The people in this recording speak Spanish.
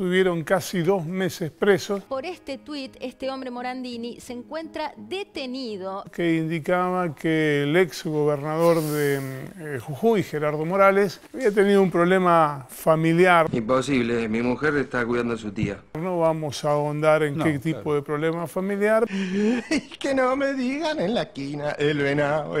Estuvieron casi dos meses presos. Por este tuit, este hombre Morandini se encuentra detenido. Que indicaba que el ex gobernador de eh, Jujuy, Gerardo Morales, había tenido un problema familiar. Imposible, mi mujer está cuidando a su tía. No vamos a ahondar en qué tipo de problema familiar. que no me digan en la esquina el venado. Eh.